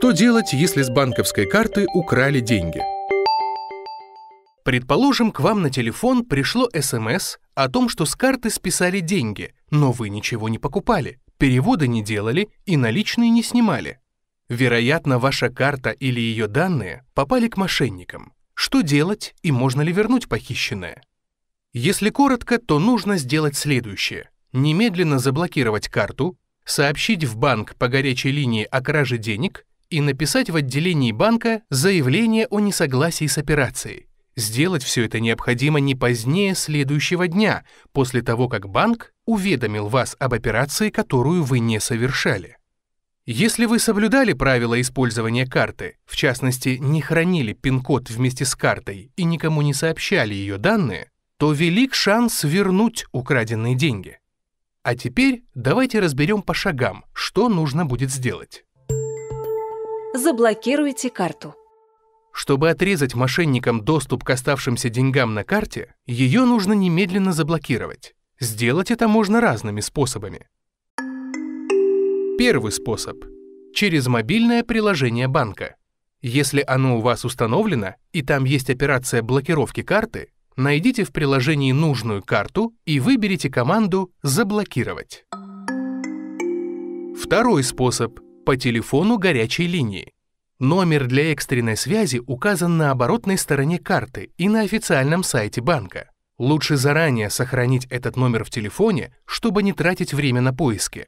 Что делать, если с банковской карты украли деньги? Предположим, к вам на телефон пришло СМС о том, что с карты списали деньги, но вы ничего не покупали, переводы не делали и наличные не снимали. Вероятно, ваша карта или ее данные попали к мошенникам. Что делать и можно ли вернуть похищенное? Если коротко, то нужно сделать следующее. Немедленно заблокировать карту, сообщить в банк по горячей линии о краже денег и написать в отделении банка заявление о несогласии с операцией. Сделать все это необходимо не позднее следующего дня, после того, как банк уведомил вас об операции, которую вы не совершали. Если вы соблюдали правила использования карты, в частности, не хранили пин-код вместе с картой и никому не сообщали ее данные, то велик шанс вернуть украденные деньги. А теперь давайте разберем по шагам, что нужно будет сделать заблокируйте карту. Чтобы отрезать мошенникам доступ к оставшимся деньгам на карте, ее нужно немедленно заблокировать. Сделать это можно разными способами. Первый способ – через мобильное приложение банка. Если оно у вас установлено и там есть операция блокировки карты, найдите в приложении нужную карту и выберите команду «Заблокировать». Второй способ – по телефону горячей линии. Номер для экстренной связи указан на оборотной стороне карты и на официальном сайте банка. Лучше заранее сохранить этот номер в телефоне, чтобы не тратить время на поиски.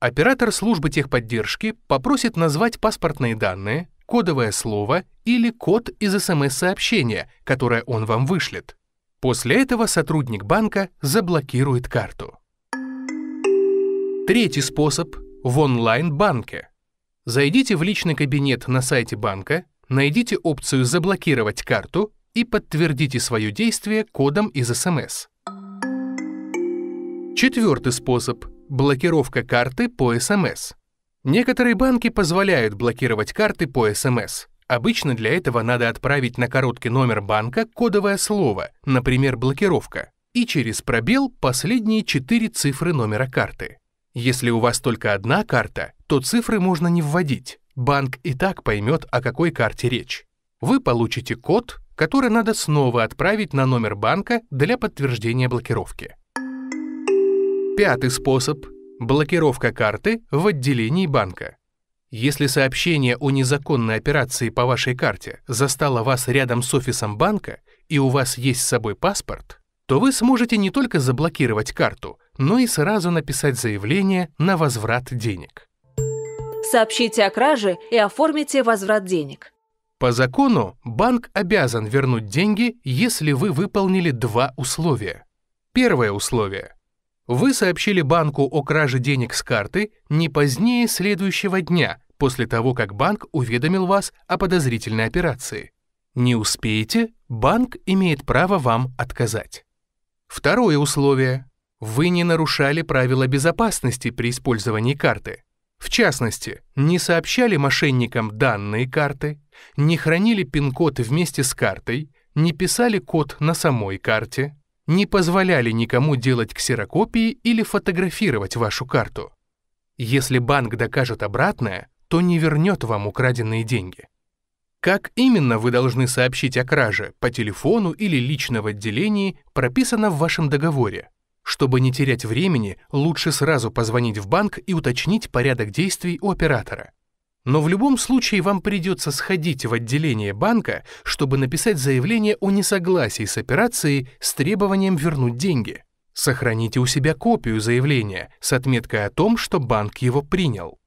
Оператор службы техподдержки попросит назвать паспортные данные, кодовое слово или код из СМС-сообщения, которое он вам вышлет. После этого сотрудник банка заблокирует карту. Третий способ в онлайн-банке. Зайдите в личный кабинет на сайте банка, найдите опцию «Заблокировать карту» и подтвердите свое действие кодом из СМС. Эм Четвертый способ – блокировка карты по СМС. Эм Некоторые банки позволяют блокировать карты по СМС. Эм Обычно для этого надо отправить на короткий номер банка кодовое слово, например, «блокировка», и через пробел последние четыре цифры номера карты. Если у вас только одна карта, то цифры можно не вводить. Банк и так поймет, о какой карте речь. Вы получите код, который надо снова отправить на номер банка для подтверждения блокировки. Пятый способ – блокировка карты в отделении банка. Если сообщение о незаконной операции по вашей карте застало вас рядом с офисом банка и у вас есть с собой паспорт, то вы сможете не только заблокировать карту, но ну и сразу написать заявление на возврат денег. Сообщите о краже и оформите возврат денег. По закону банк обязан вернуть деньги, если вы выполнили два условия. Первое условие. Вы сообщили банку о краже денег с карты не позднее следующего дня, после того, как банк уведомил вас о подозрительной операции. Не успеете, банк имеет право вам отказать. Второе условие. Вы не нарушали правила безопасности при использовании карты. В частности, не сообщали мошенникам данные карты, не хранили пин-код вместе с картой, не писали код на самой карте, не позволяли никому делать ксерокопии или фотографировать вашу карту. Если банк докажет обратное, то не вернет вам украденные деньги. Как именно вы должны сообщить о краже по телефону или лично в отделении прописано в вашем договоре. Чтобы не терять времени, лучше сразу позвонить в банк и уточнить порядок действий у оператора. Но в любом случае вам придется сходить в отделение банка, чтобы написать заявление о несогласии с операцией с требованием вернуть деньги. Сохраните у себя копию заявления с отметкой о том, что банк его принял.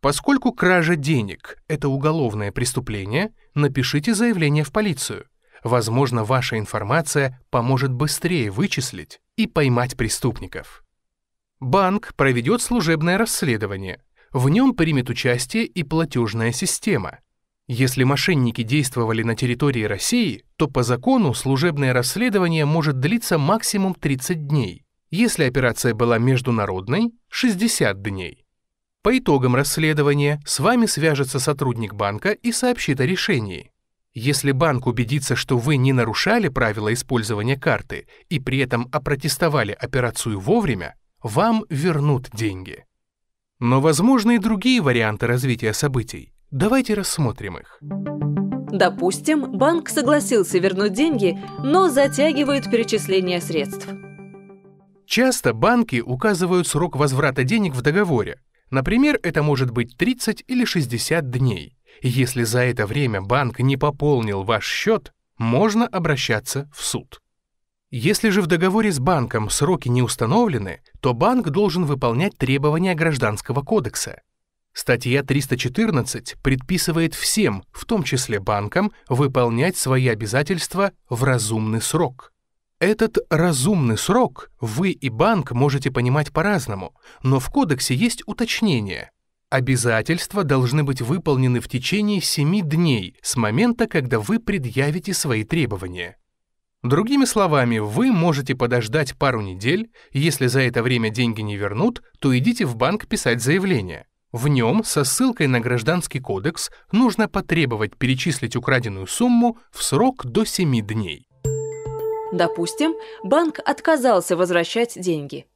Поскольку кража денег – это уголовное преступление, напишите заявление в полицию. Возможно, ваша информация поможет быстрее вычислить, и поймать преступников. Банк проведет служебное расследование. В нем примет участие и платежная система. Если мошенники действовали на территории России, то по закону служебное расследование может длиться максимум 30 дней. Если операция была международной – 60 дней. По итогам расследования с вами свяжется сотрудник банка и сообщит о решении. Если банк убедится, что вы не нарушали правила использования карты и при этом опротестовали операцию вовремя, вам вернут деньги. Но возможны и другие варианты развития событий. Давайте рассмотрим их. Допустим, банк согласился вернуть деньги, но затягивает перечисление средств. Часто банки указывают срок возврата денег в договоре. Например, это может быть 30 или 60 дней. Если за это время банк не пополнил ваш счет, можно обращаться в суд. Если же в договоре с банком сроки не установлены, то банк должен выполнять требования Гражданского кодекса. Статья 314 предписывает всем, в том числе банкам, выполнять свои обязательства в разумный срок. Этот разумный срок вы и банк можете понимать по-разному, но в кодексе есть уточнение, Обязательства должны быть выполнены в течение 7 дней с момента, когда вы предъявите свои требования. Другими словами, вы можете подождать пару недель, если за это время деньги не вернут, то идите в банк писать заявление. В нем со ссылкой на Гражданский кодекс нужно потребовать перечислить украденную сумму в срок до 7 дней. Допустим, банк отказался возвращать деньги.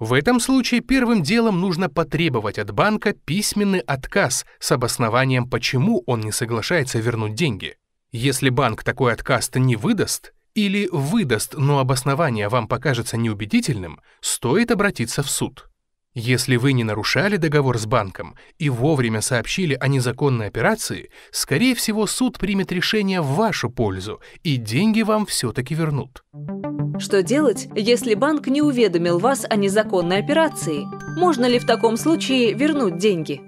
В этом случае первым делом нужно потребовать от банка письменный отказ с обоснованием, почему он не соглашается вернуть деньги. Если банк такой отказ не выдаст или выдаст, но обоснование вам покажется неубедительным, стоит обратиться в суд. Если вы не нарушали договор с банком и вовремя сообщили о незаконной операции, скорее всего, суд примет решение в вашу пользу, и деньги вам все-таки вернут. Что делать, если банк не уведомил вас о незаконной операции? Можно ли в таком случае вернуть деньги?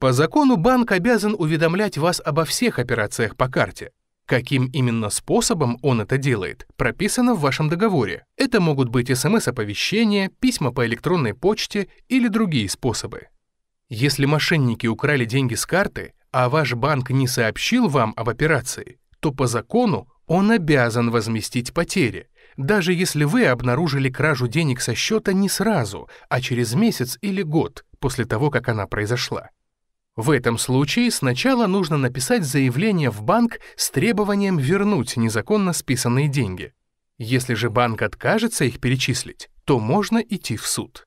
По закону банк обязан уведомлять вас обо всех операциях по карте. Каким именно способом он это делает, прописано в вашем договоре. Это могут быть СМС-оповещения, письма по электронной почте или другие способы. Если мошенники украли деньги с карты, а ваш банк не сообщил вам об операции, то по закону он обязан возместить потери, даже если вы обнаружили кражу денег со счета не сразу, а через месяц или год после того, как она произошла. В этом случае сначала нужно написать заявление в банк с требованием вернуть незаконно списанные деньги. Если же банк откажется их перечислить, то можно идти в суд.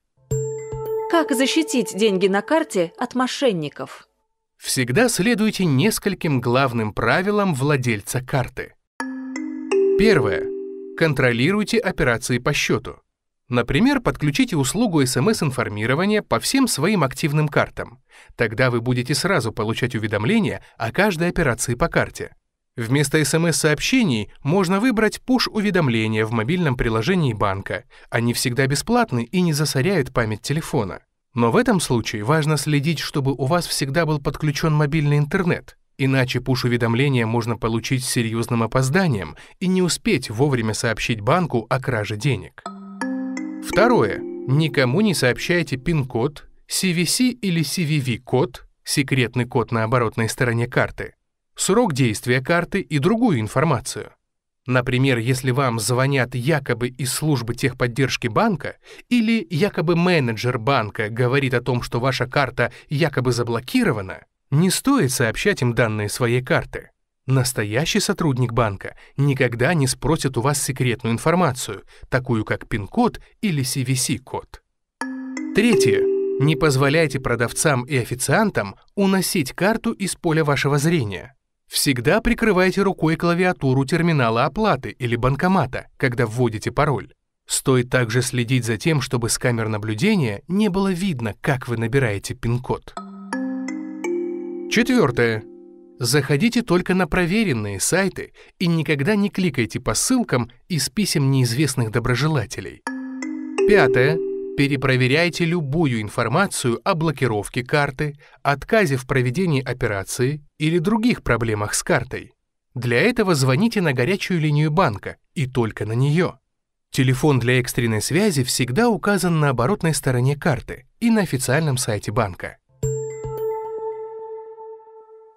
Как защитить деньги на карте от мошенников? Всегда следуйте нескольким главным правилам владельца карты. Первое. Контролируйте операции по счету. Например, подключите услугу СМС-информирования по всем своим активным картам. Тогда вы будете сразу получать уведомления о каждой операции по карте. Вместо СМС-сообщений можно выбрать push-уведомления в мобильном приложении банка. Они всегда бесплатны и не засоряют память телефона. Но в этом случае важно следить, чтобы у вас всегда был подключен мобильный интернет, иначе пуш-уведомления можно получить с серьезным опозданием и не успеть вовремя сообщить банку о краже денег. Второе. Никому не сообщайте пин-код, CVC или CVV-код, секретный код на оборотной стороне карты, срок действия карты и другую информацию. Например, если вам звонят якобы из службы техподдержки банка или якобы менеджер банка говорит о том, что ваша карта якобы заблокирована, не стоит сообщать им данные своей карты. Настоящий сотрудник банка никогда не спросит у вас секретную информацию, такую как пин-код или CVC-код. Третье. Не позволяйте продавцам и официантам уносить карту из поля вашего зрения. Всегда прикрывайте рукой клавиатуру терминала оплаты или банкомата, когда вводите пароль. Стоит также следить за тем, чтобы с камер наблюдения не было видно, как вы набираете пин-код. Четвертое. Заходите только на проверенные сайты и никогда не кликайте по ссылкам из писем неизвестных доброжелателей. Пятое. Перепроверяйте любую информацию о блокировке карты, отказе в проведении операции или других проблемах с картой. Для этого звоните на горячую линию банка и только на нее. Телефон для экстренной связи всегда указан на оборотной стороне карты и на официальном сайте банка.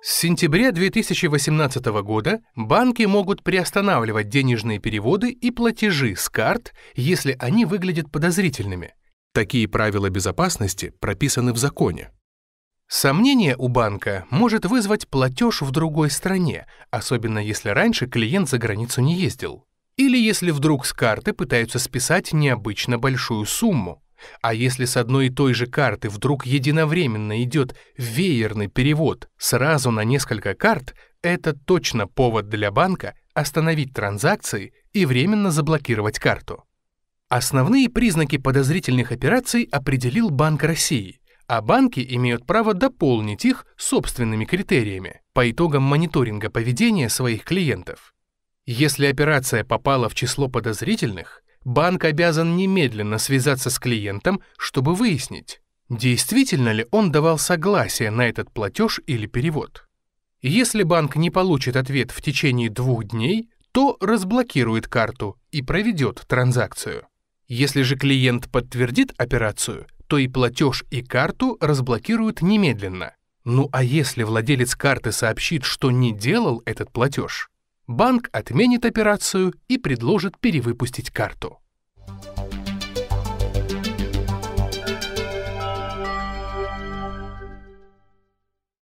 С сентября 2018 года банки могут приостанавливать денежные переводы и платежи с карт, если они выглядят подозрительными. Такие правила безопасности прописаны в законе. Сомнение у банка может вызвать платеж в другой стране, особенно если раньше клиент за границу не ездил. Или если вдруг с карты пытаются списать необычно большую сумму. А если с одной и той же карты вдруг единовременно идет веерный перевод сразу на несколько карт, это точно повод для банка остановить транзакции и временно заблокировать карту. Основные признаки подозрительных операций определил Банк России, а банки имеют право дополнить их собственными критериями по итогам мониторинга поведения своих клиентов. Если операция попала в число подозрительных – банк обязан немедленно связаться с клиентом, чтобы выяснить, действительно ли он давал согласие на этот платеж или перевод. Если банк не получит ответ в течение двух дней, то разблокирует карту и проведет транзакцию. Если же клиент подтвердит операцию, то и платеж, и карту разблокируют немедленно. Ну а если владелец карты сообщит, что не делал этот платеж, банк отменит операцию и предложит перевыпустить карту.